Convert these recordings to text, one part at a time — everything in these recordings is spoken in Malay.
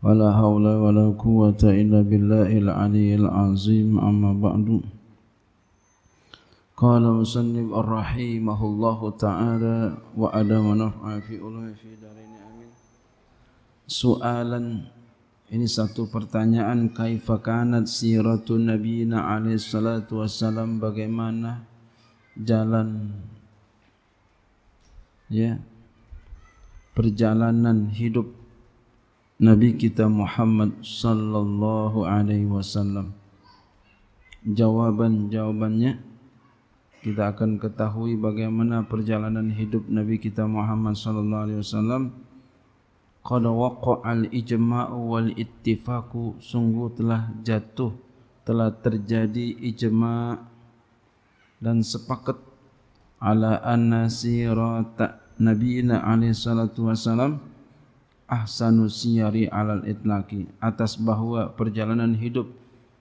ولا حول ولا قوة إلا بالله العلي العظيم أما بعد قال مسلم الرحيمه الله تعالى وأدى ونفع في علم في دارين آمين سؤالا Ini satu pertanyaan kaifa kanat siratun nabiyina alaihi salatu wassalam bagaimana jalan ya perjalanan hidup Nabi kita Muhammad sallallahu alaihi wasallam. Jawaban-jawabannya kita akan ketahui bagaimana perjalanan hidup Nabi kita Muhammad sallallahu alaihi wasallam. Qad waqa'a al-ijma' wal ittifaqu sungguh telah jatuh telah terjadi ijma' dan sepakat ala anna sirata nabiyina alaihi salatu wasallam ahsanu siyari alal itlaki atas bahawa perjalanan hidup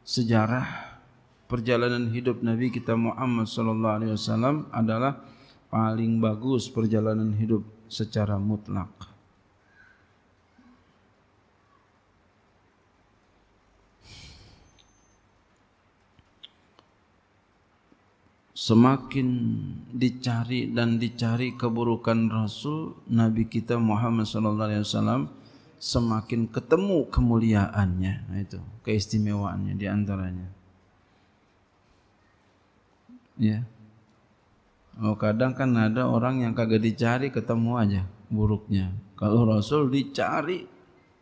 sejarah perjalanan hidup Nabi kita Muhammad sallallahu alaihi wasallam adalah paling bagus perjalanan hidup secara mutlak. semakin dicari dan dicari keburukan Rasul Nabi kita Muhammad sallallahu alaihi wasallam semakin ketemu kemuliaannya nah, itu keistimewaannya di antaranya ya oh, kadang kan ada orang yang kagak dicari ketemu aja buruknya kalau Rasul dicari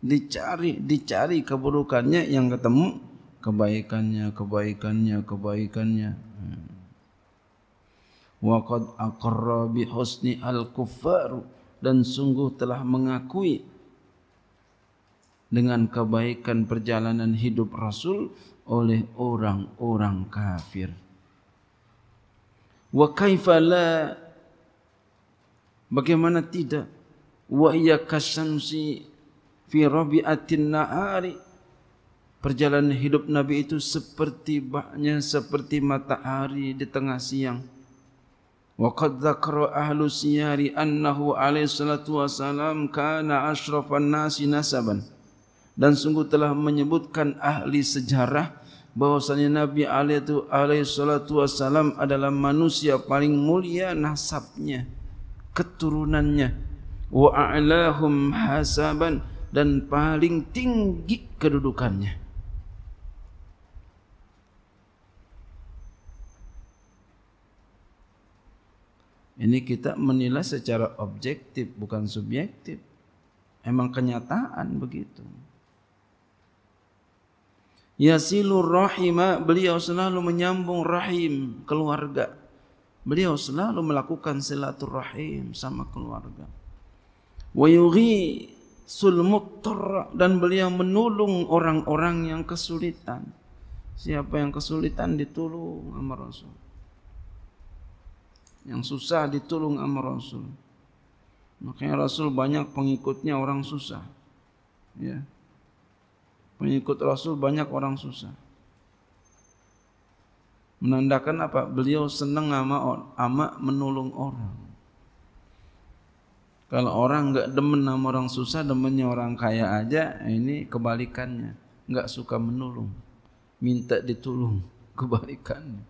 dicari dicari keburukannya yang ketemu kebaikannya kebaikannya kebaikannya hmm wa qad aqarra bi husni al kuffar dan sungguh telah mengakui dengan kebaikan perjalanan hidup rasul oleh orang-orang kafir wa kaifa la bagaimana tidak wa ya kasamsi fi rabi'atin nahari perjalanan hidup nabi itu seperti bahnya seperti matahari di tengah siang وقد ذكر أهل السيار أنه عليه الصلاة والسلام كان أشرف nasi nasaban dan sungguh telah menyebutkan ahli sejarah bahwasanya Nabi alaihi alaihi salatu wasallam adalah manusia paling mulia nasabnya keturunannya wa a'lahum hasaban dan paling tinggi kedudukannya Ini kita menilai secara objektif bukan subjektif. Emang kenyataan begitu. Ya silur rahima beliau selalu menyambung rahim keluarga. Beliau selalu melakukan silaturahim sama keluarga. Wa yughi sulmuttar dan beliau menolong orang-orang yang kesulitan. Siapa yang kesulitan ditolong sama Rasulullah. Yang susah ditolong sama Rasul. Makanya Rasul banyak pengikutnya orang susah. Ya. Pengikut Rasul banyak orang susah. Menandakan apa? Beliau senang sama ama menolong orang. Kalau orang enggak demen sama orang susah, demennya orang kaya aja, ini kebalikannya. Enggak suka menolong. Minta ditolong. Kebalikannya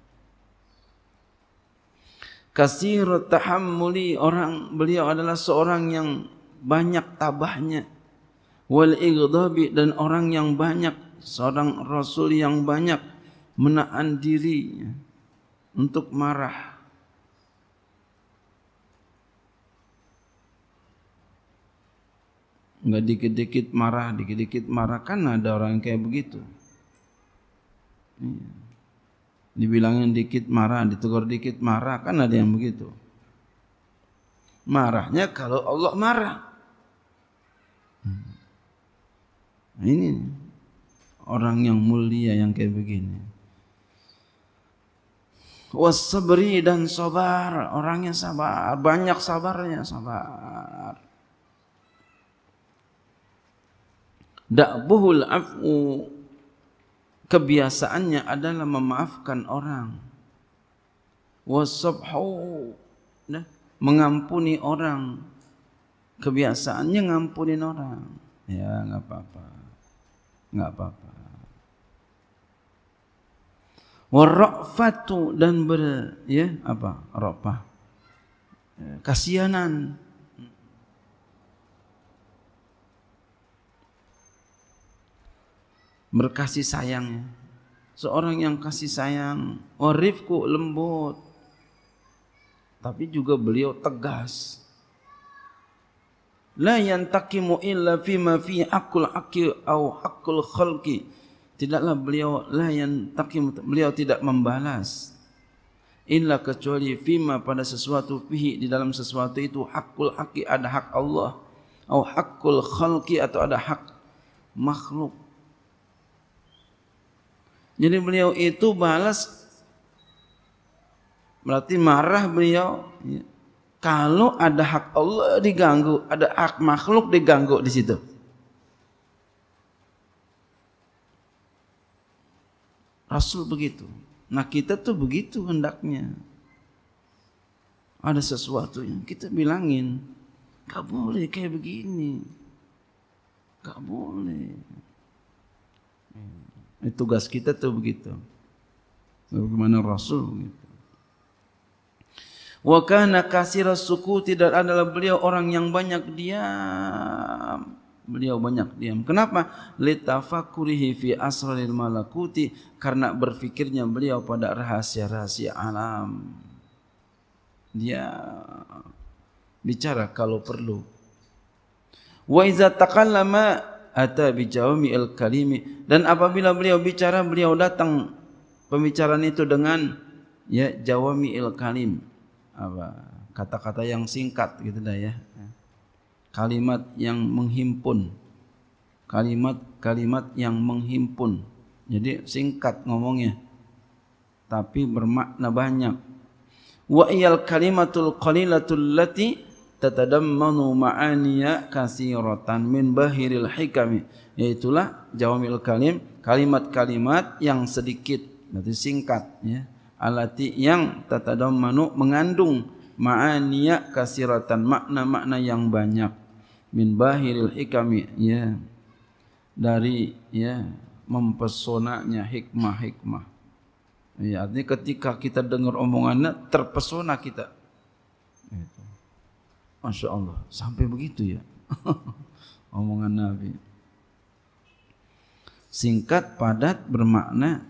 kasir tahammuli orang beliau adalah seorang yang banyak tabahnya wal ighdabi dan orang yang banyak seorang rasul yang banyak menahan diri untuk marah Enggak dikit-dikit marah, dikit-dikit marah. Kan ada orang yang kayak begitu. Hmm dibilangin dikit marah, ditegur dikit marah, kan ada yang begitu. Marahnya kalau Allah marah. Hmm. Ini orang yang mulia yang kayak begini. Wasabri dan sabar orangnya sabar banyak sabarnya sabar. Dakbuhul afu kebiasaannya adalah memaafkan orang. Wasabhu mengampuni orang. Kebiasaannya ngampunin orang. Ya, enggak apa-apa. Enggak apa-apa. Warafatu dan ber ya apa? rafa, Kasihanan. berkasih sayang Seorang yang kasih sayang, warifku oh, lembut. Tapi juga beliau tegas. La yantakimu illa fi ma fi aqul aqil au aqul khalqi. Tidaklah beliau la yantakimu, beliau tidak membalas. Illa kecuali fima pada sesuatu fihi di dalam sesuatu itu hakul haki ada hak Allah atau hakul khalki atau ada hak makhluk jadi beliau itu balas berarti marah beliau kalau ada hak Allah diganggu, ada hak makhluk diganggu di situ. Rasul begitu. Nah kita tuh begitu hendaknya. Ada sesuatu yang kita bilangin. Gak boleh kayak begini. Gak boleh. Hmm. Ini tugas kita tuh begitu. Bagaimana Rasul begitu. Wa kana kasira suku tidak adalah beliau orang yang banyak diam. Beliau banyak diam. Kenapa? Litafakurihi fi asrarir malakuti karena berfikirnya beliau pada rahasia-rahasia alam. Dia bicara kalau perlu. Wa iza taqallama ata bijawmi al kalimi dan apabila beliau bicara beliau datang pembicaraan itu dengan ya jawami il kalim apa kata-kata yang singkat gitu dah ya kalimat yang menghimpun kalimat-kalimat yang menghimpun jadi singkat ngomongnya tapi bermakna banyak wa iyal kalimatul qalilatul lati tatadammanu ma'aniya kasiratan min bahiril hikami yaitulah jawamil kalim kalimat-kalimat yang sedikit berarti singkat ya alati yang tatadammanu mengandung ma'aniya kasiratan makna-makna yang banyak min bahiril hikami ya dari ya mempesonanya hikmah-hikmah ya artinya ketika kita dengar omongannya terpesona kita Masya Allah. Sampai begitu ya. Omongan Nabi. Singkat, padat, bermakna.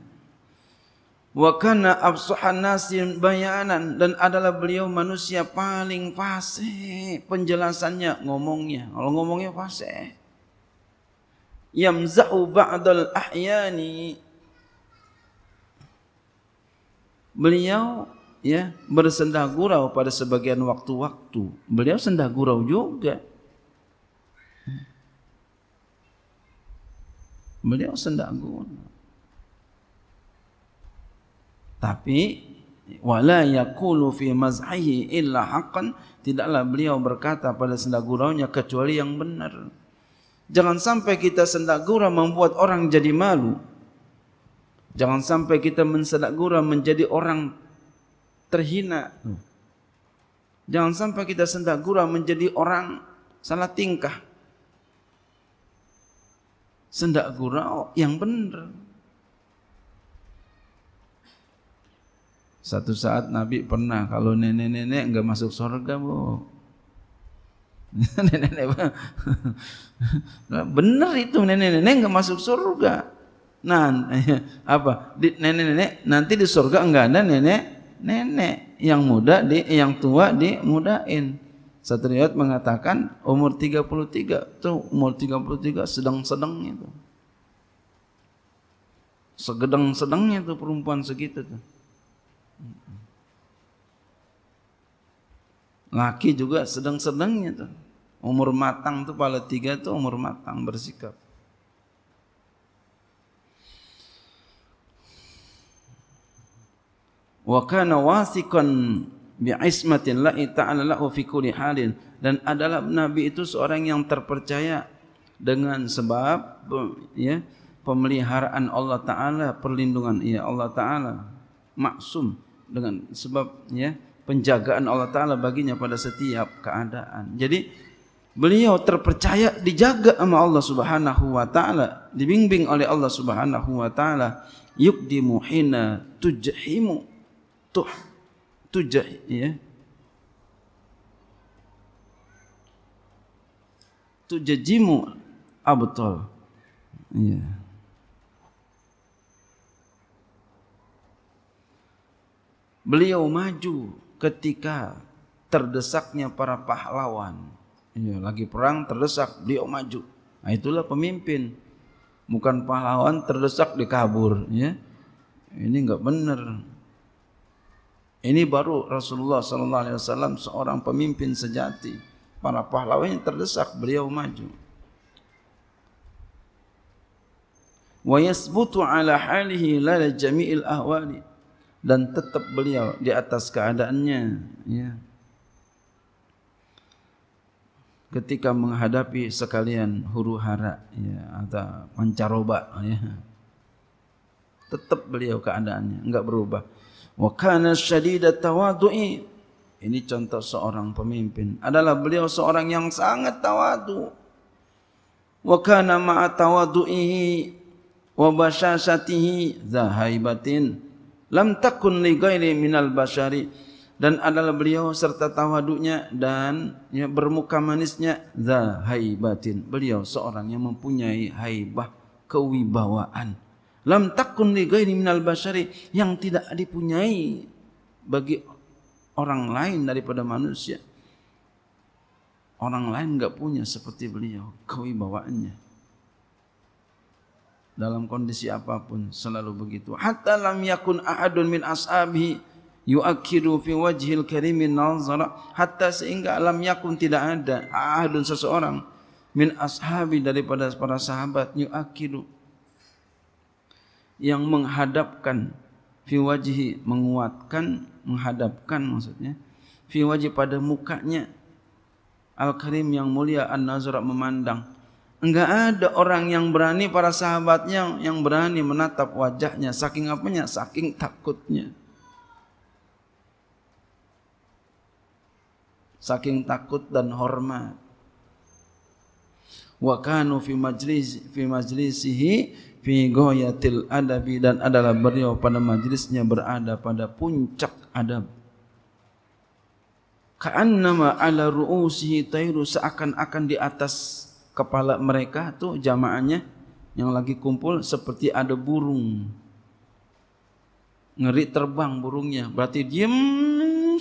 Wa kana afsuhan nasin bayanan. Dan adalah beliau manusia paling fasih. Penjelasannya, ngomongnya. Kalau ngomongnya fasih. Yamza'u ba'dal ahyani. Beliau ya bersendah gurau pada sebagian waktu-waktu beliau sendah gurau juga beliau sendah gurau tapi wala yaqulu fi mazhihi illa haqqan tidaklah beliau berkata pada sendah gurau nya kecuali yang benar jangan sampai kita sendah gurau membuat orang jadi malu jangan sampai kita mensendah gurau menjadi orang terhina. Hmm. Jangan sampai kita sendak gura menjadi orang salah tingkah. Sendak gurau yang benar. Satu saat Nabi pernah kalau nenek-nenek enggak masuk surga, Bu. Nenek-nenek Benar itu nenek-nenek enggak masuk surga. Nah, apa? Nenek-nenek nanti di surga enggak ada -nenek nenek yang muda di yang tua di mudain satu riwayat mengatakan umur 33 itu umur 33 sedang-sedang itu segedang-sedangnya itu perempuan segitu tuh laki juga sedang-sedangnya tuh umur matang tuh pala tiga tuh umur matang bersikap wa kana wasikan bi ismatin la ta'ala lahu fi kulli halin dan adalah nabi itu seorang yang terpercaya dengan sebab ya pemeliharaan Allah taala perlindungan ya Allah taala maksum dengan sebab ya penjagaan Allah taala baginya pada setiap keadaan jadi beliau terpercaya dijaga sama Allah Subhanahu wa taala dibimbing oleh Allah Subhanahu wa taala yukdimu hina tujhimu tu tu jahil ya. tu abtal ah, ya. beliau maju ketika terdesaknya para pahlawan ya, lagi perang terdesak beliau maju nah, itulah pemimpin bukan pahlawan terdesak dikabur ya ini enggak benar. Ini baru Rasulullah sallallahu alaihi wasallam seorang pemimpin sejati. Para pahlawan yang terdesak beliau maju. Wa yasbutu ala halihi lal jami'il ahwali dan tetap beliau di atas keadaannya ya. ketika menghadapi sekalian huru hara ya, atau pancaroba ya. tetap beliau keadaannya enggak berubah wa kana syadidat tawadu'i ini contoh seorang pemimpin adalah beliau seorang yang sangat tawadu wa kana ma'a tawadu'ihi wa bashashatihi zahaibatin lam takun li ghairi minal bashari dan adalah beliau serta tawadunya dan ya, bermuka manisnya zahaibatin beliau seorang yang mempunyai haibah kewibawaan lam takun li ghairi minal basari yang tidak dipunyai bagi orang lain daripada manusia orang lain enggak punya seperti beliau kewibawaannya dalam kondisi apapun selalu begitu hatta lam yakun ahadun min ashabi yuakiru fi wajhil karimi nazara hatta sehingga lam yakun tidak ada ahadun seseorang min ashabi daripada para sahabat yuakiru yang menghadapkan fi wajhi menguatkan menghadapkan maksudnya fi wajhi pada mukanya al karim yang mulia an nazra memandang enggak ada orang yang berani para sahabatnya yang berani menatap wajahnya saking apanya saking takutnya saking takut dan hormat wa kanu fi majlis fi majlisihi fi ghoyatil adabi dan adalah beliau pada majlisnya berada pada puncak adab Ka'annama ala ru'usihi tayru seakan-akan di atas kepala mereka tu jamaahnya yang lagi kumpul seperti ada burung ngeri terbang burungnya berarti diam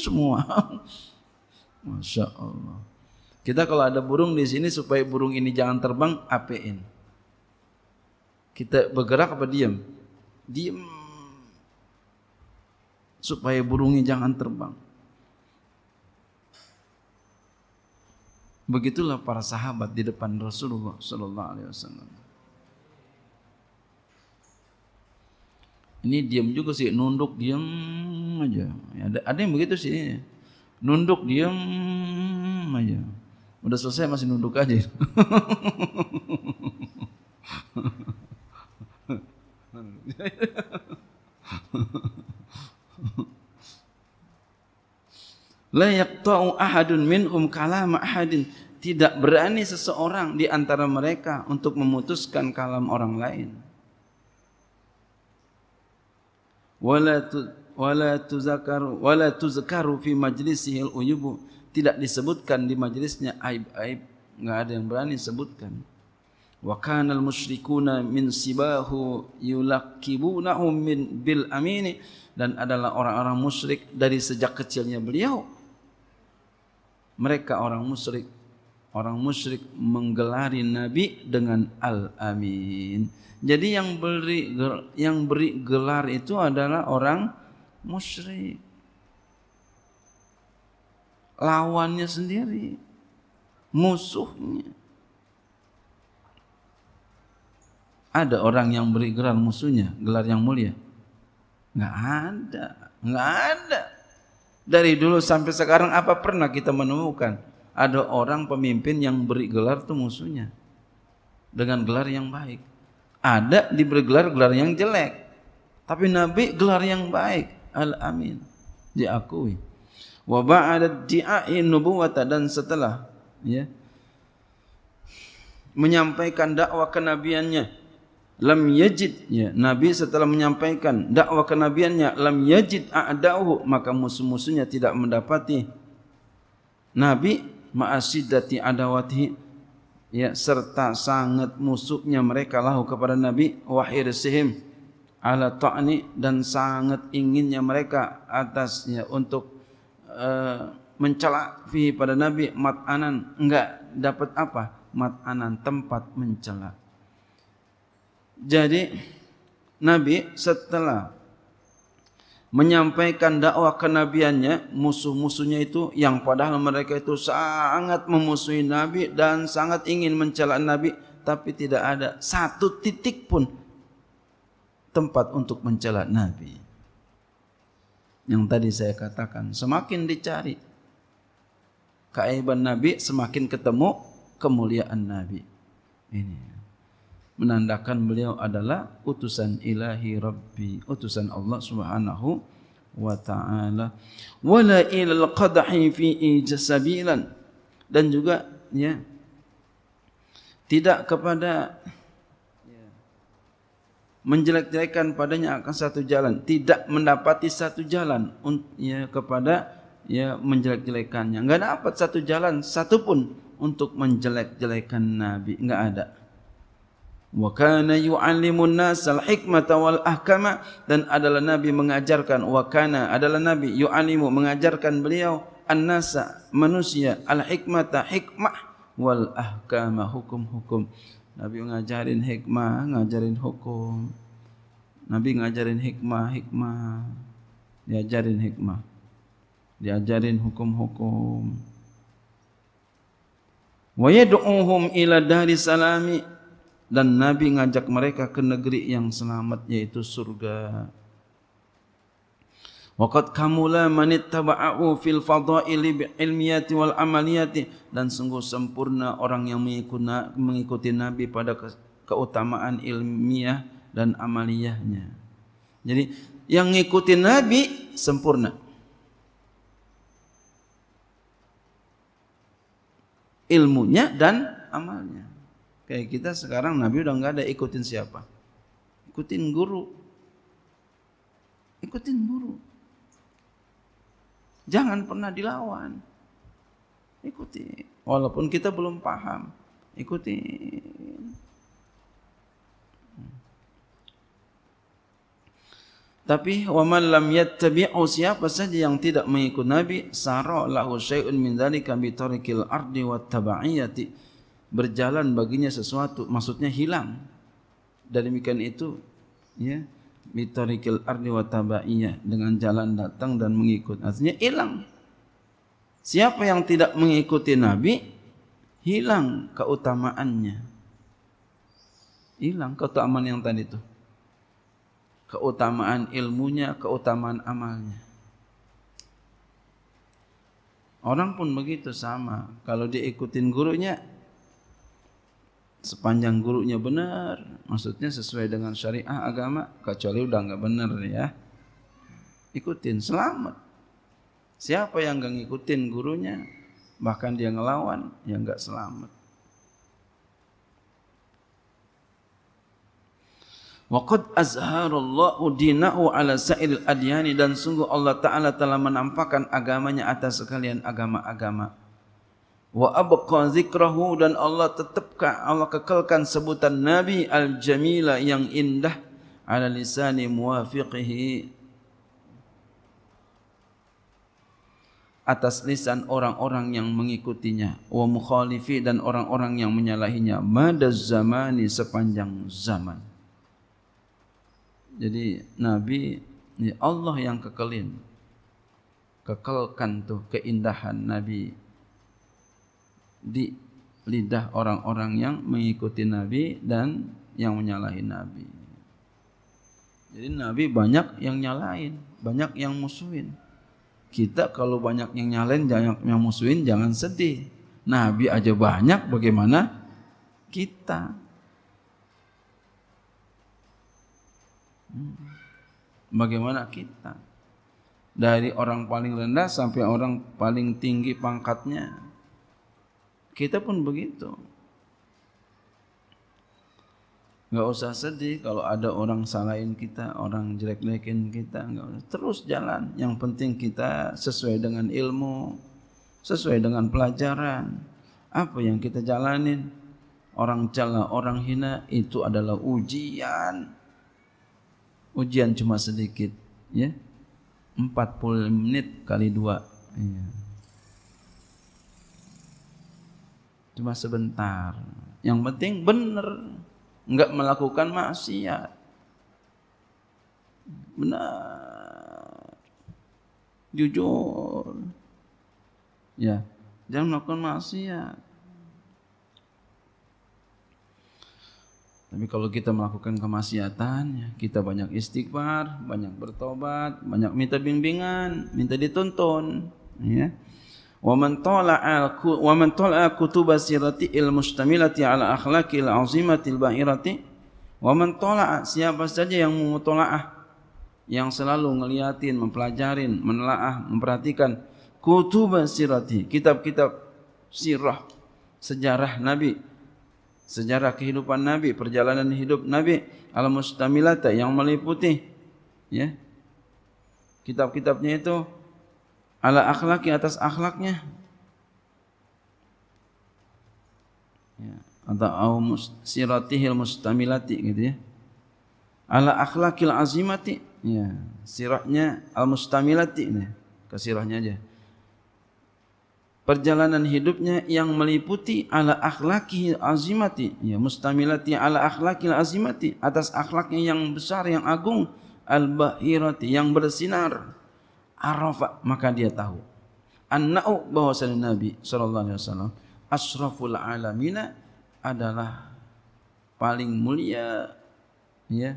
semua Masya Allah kita kalau ada burung di sini supaya burung ini jangan terbang, apain? Kita bergerak apa diam? Diam. Supaya burungnya jangan terbang. Begitulah para sahabat di depan Rasulullah sallallahu alaihi wasallam. Ini diam juga sih, nunduk diam aja. Ada ada yang begitu sih. Nunduk diam aja. Udah selesai masih nunduk aja. La yaqta'u ahadun minhum kalam ahadin. Tidak berani seseorang di antara mereka untuk memutuskan kalam orang lain. Wala tu wala tuzakaru wala tuzakaru fi majlisihil uyubu tidak disebutkan di majlisnya aib-aib nggak ada yang berani sebutkan wa kana al musyrikuna min sibahu yulakibunahum min bil amini dan adalah orang-orang musyrik dari sejak kecilnya beliau mereka orang musyrik orang musyrik menggelari nabi dengan al amin jadi yang beri yang beri gelar itu adalah orang musyrik lawannya sendiri, musuhnya. Ada orang yang beri gelar musuhnya, gelar yang mulia? Nggak ada, nggak ada. Dari dulu sampai sekarang apa pernah kita menemukan ada orang pemimpin yang beri gelar tuh musuhnya dengan gelar yang baik. Ada diberi gelar gelar yang jelek. Tapi Nabi gelar yang baik, Al-Amin, diakui. wa ba'da di'ai nubuwata dan setelah ya menyampaikan dakwah kenabiannya lam yajid ya nabi setelah menyampaikan dakwah kenabiannya lam yajid a'dahu maka musuh-musuhnya tidak mendapati nabi ma'asiddati adawatihi ya serta sangat musuhnya mereka lahu kepada nabi wahir sihim ala ta'ni dan sangat inginnya mereka atasnya untuk Eh, mencela fi pada Nabi matanan enggak dapat apa matanan tempat mencela. Jadi Nabi setelah menyampaikan dakwah kenabiannya musuh-musuhnya itu yang padahal mereka itu sangat memusuhi Nabi dan sangat ingin mencela Nabi tapi tidak ada satu titik pun tempat untuk mencela Nabi yang tadi saya katakan semakin dicari keaiban nabi semakin ketemu kemuliaan nabi ini menandakan beliau adalah utusan ilahi rabbi utusan Allah subhanahu wa ta'ala wala ilal qadhi fi ijasabilan dan juga ya tidak kepada menjelek jelekan padanya akan satu jalan tidak mendapati satu jalan ya, kepada ya menjelek-jelekkannya enggak dapat satu jalan satu pun untuk menjelek-jelekkan nabi enggak ada wa kana yu'allimun nas al-hikmata wal ahkama dan adalah nabi mengajarkan wa kana adalah nabi yu'allimu mengajarkan beliau an manusia al-hikmata hikmah wal ahkama hukum-hukum Nabi ngajarin hikmah, ngajarin hukum. Nabi ngajarin hikmah, hikmah. Diajarin hikmah. Diajarin hukum-hukum. Wa yad'uhum ila dari salami dan Nabi ngajak mereka ke negeri yang selamat yaitu surga. Waqad kamula manit taba'u fil fadha'ili bi ilmiyati wal amaliati dan sungguh sempurna orang yang mengikuti, mengikuti nabi pada keutamaan ilmiah dan amaliyahnya. Jadi yang mengikuti nabi sempurna. Ilmunya dan amalnya. Kayak kita sekarang nabi udah enggak ada ikutin siapa? Ikutin guru. Ikutin guru jangan pernah dilawan. Ikuti, walaupun kita belum paham, ikuti. Tapi waman lam yattabi'u siapa saja yang tidak mengikuti Nabi sara lahu syai'un min dzalika bi tarikil ardi wat tabaiyati berjalan baginya sesuatu maksudnya hilang dari demikian itu ya yeah mitorikil ardi wa tabainya dengan jalan datang dan mengikut artinya hilang siapa yang tidak mengikuti nabi hilang keutamaannya hilang keutamaan yang tadi itu keutamaan ilmunya keutamaan amalnya orang pun begitu sama kalau diikutin gurunya sepanjang gurunya benar maksudnya sesuai dengan syariah agama kecuali udah enggak benar ya ikutin selamat siapa yang nggak ngikutin gurunya bahkan dia ngelawan ya enggak selamat Waqad azharallahu dinahu ala sa'il adyani dan sungguh Allah Ta'ala telah menampakkan agamanya atas sekalian agama-agama wa abqa zikrahu dan Allah tetapkan Allah kekalkan sebutan Nabi al-Jamila yang indah ala lisani muwafiqihi atas lisan orang-orang yang mengikutinya wa mukhalifi dan orang-orang yang menyalahinya madaz zamani sepanjang zaman jadi nabi ya Allah yang kekelin kekalkan tuh keindahan nabi di lidah orang-orang yang mengikuti Nabi dan yang menyalahi Nabi. Jadi Nabi banyak yang nyalain, banyak yang musuhin. Kita kalau banyak yang nyalain, banyak yang musuhin jangan sedih. Nabi aja banyak bagaimana kita? Hmm. Bagaimana kita? Dari orang paling rendah sampai orang paling tinggi pangkatnya Kita pun begitu. Enggak usah sedih kalau ada orang salahin kita, orang jelek-jelekin kita, enggak usah. Terus jalan. Yang penting kita sesuai dengan ilmu, sesuai dengan pelajaran. Apa yang kita jalanin? Orang cela, orang hina itu adalah ujian. Ujian cuma sedikit, ya. 40 menit kali 2. Iya. Yeah. cuma sebentar. Yang penting benar, enggak melakukan maksiat. Benar. Jujur. Ya, jangan melakukan maksiat. Tapi kalau kita melakukan kemaksiatan, ya, kita banyak istighfar, banyak bertobat, banyak minta bimbingan, minta dituntun, ya. Hmm. ومن طالع ومن طالع كتب سيرتي المستملة على أخلاق العظيمة البائرة ومن طالع siapa saja yang memutolaah yang selalu ngeliatin mempelajarin menelaah memperhatikan kutub sirati kitab-kitab sirah sejarah nabi sejarah kehidupan nabi perjalanan hidup nabi al mustamilata yang meliputi ya kitab-kitabnya itu ala akhlak akhlaki atas akhlaknya ya atau au siratihil mustamilati gitu ya ala akhlakil azimati ya sirahnya al mustamilati nih ke sirahnya aja perjalanan hidupnya yang meliputi ala akhlakil azimati ya mustamilati ala akhlakil azimati atas akhlaknya yang besar yang agung al bahirati yang bersinar arafa maka dia tahu annau bahwasanya nabi sallallahu alaihi wasallam asraful alamina adalah paling mulia ya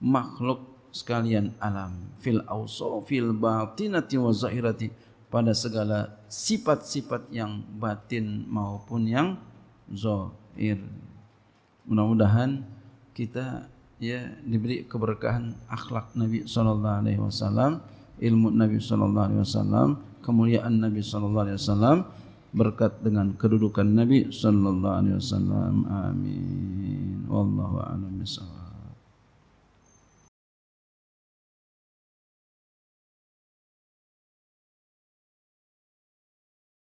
makhluk sekalian alam fil auso fil batinati wa zahirati pada segala sifat-sifat yang batin maupun yang zahir mudah-mudahan kita ya diberi keberkahan akhlak nabi sallallahu alaihi wasallam ilmu Nabi sallallahu alaihi wasallam, kemuliaan Nabi sallallahu alaihi wasallam berkat dengan kedudukan Nabi sallallahu alaihi wasallam. Amin. Wallahu a'lam bissawab.